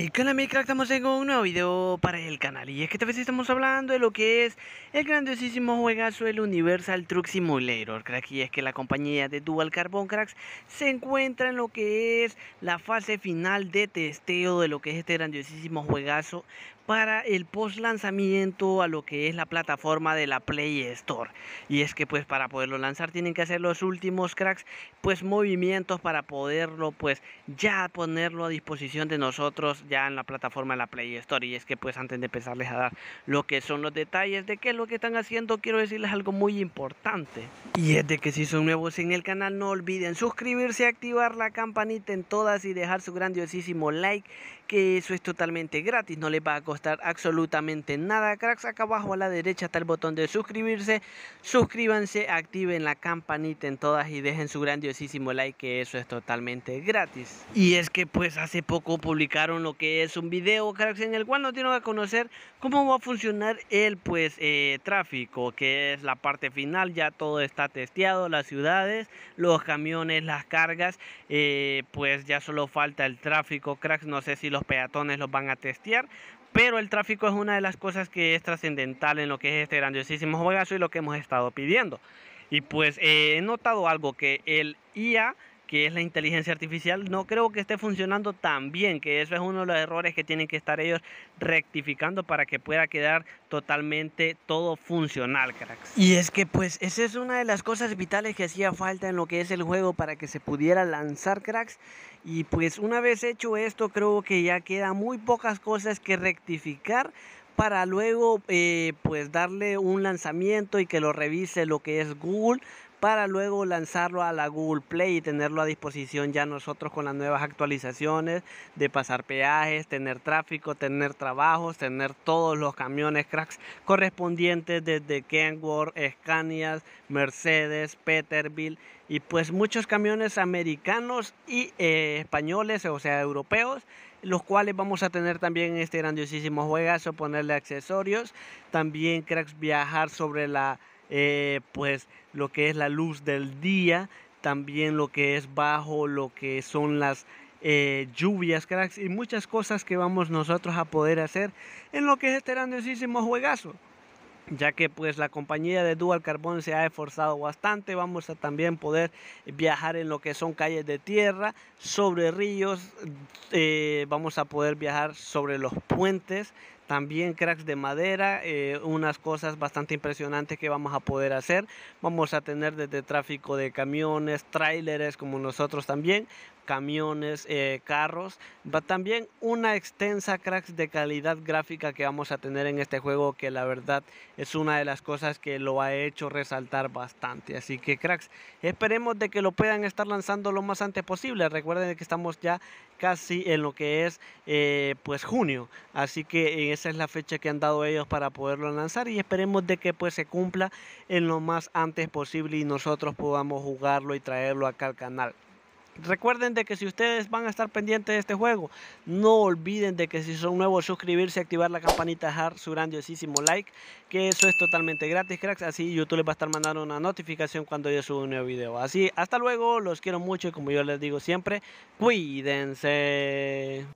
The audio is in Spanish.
Hey, amigos? Estamos en un nuevo video para el canal Y es que esta vez estamos hablando de lo que es el grandiosísimo juegazo del Universal Truck Simulator Cracks y es que la compañía de Dual Carbon Cracks se encuentra en lo que es la fase final de testeo de lo que es este grandiosísimo juegazo para el post lanzamiento a lo que es la plataforma de la Play Store. Y es que pues para poderlo lanzar tienen que hacer los últimos cracks, pues movimientos para poderlo pues ya ponerlo a disposición de nosotros ya en la plataforma de la Play Store. Y es que pues antes de empezarles a dar lo que son los detalles de qué es lo que están haciendo, quiero decirles algo muy importante. Y es de que si son nuevos en el canal, no olviden suscribirse, activar la campanita en todas y dejar su grandiosísimo like, que eso es totalmente gratis, no les va a costar absolutamente nada. Cracks, acá abajo a la derecha está el botón de suscribirse. Suscríbanse, activen la campanita en todas y dejen su grandiosísimo like, que eso es totalmente gratis. Y es que pues hace poco publicaron que es un video, cracks en el cual nos dieron que conocer cómo va a funcionar el pues eh, tráfico, que es la parte final, ya todo está testeado, las ciudades, los camiones, las cargas, eh, pues ya solo falta el tráfico, cracks, no sé si los peatones los van a testear, pero el tráfico es una de las cosas que es trascendental en lo que es este grandiosísimo juegazo y lo que hemos estado pidiendo. Y pues eh, he notado algo que el IA que es la inteligencia artificial, no creo que esté funcionando tan bien, que eso es uno de los errores que tienen que estar ellos rectificando para que pueda quedar totalmente todo funcional, cracks. Y es que pues esa es una de las cosas vitales que hacía falta en lo que es el juego para que se pudiera lanzar, cracks. Y pues una vez hecho esto, creo que ya queda muy pocas cosas que rectificar para luego eh, pues darle un lanzamiento y que lo revise lo que es Google para luego lanzarlo a la Google Play y tenerlo a disposición ya nosotros con las nuevas actualizaciones de pasar peajes, tener tráfico, tener trabajos, tener todos los camiones cracks correspondientes desde Kenworth, Scania, Mercedes, Peterbilt y pues muchos camiones americanos y eh, españoles, o sea, europeos los cuales vamos a tener también en este grandiosísimo juegazo, ponerle accesorios, también cracks viajar sobre la eh, pues lo que es la luz del día, también lo que es bajo, lo que son las eh, lluvias, cracks, y muchas cosas que vamos nosotros a poder hacer en lo que es este grandiosísimo juegazo. Ya que pues la compañía de Dual Carbón se ha esforzado bastante, vamos a también poder viajar en lo que son calles de tierra, sobre ríos, eh, vamos a poder viajar sobre los puentes, también cracks de madera, eh, unas cosas bastante impresionantes que vamos a poder hacer. Vamos a tener desde tráfico de camiones, tráileres como nosotros también, camiones, eh, carros. Va también una extensa cracks de calidad gráfica que vamos a tener en este juego que la verdad es una de las cosas que lo ha hecho resaltar bastante. Así que cracks, esperemos de que lo puedan estar lanzando lo más antes posible. Recuerden que estamos ya casi en lo que es eh, pues junio. Así que en esa es la fecha que han dado ellos para poderlo lanzar y esperemos de que pues se cumpla en lo más antes posible y nosotros podamos jugarlo y traerlo acá al canal. Recuerden de que si ustedes van a estar pendientes de este juego, no olviden de que si son nuevos suscribirse, activar la campanita, dejar su grandiosísimo like, que eso es totalmente gratis, cracks. Así YouTube les va a estar mandando una notificación cuando yo suba un nuevo video. Así, hasta luego, los quiero mucho y como yo les digo siempre, cuídense.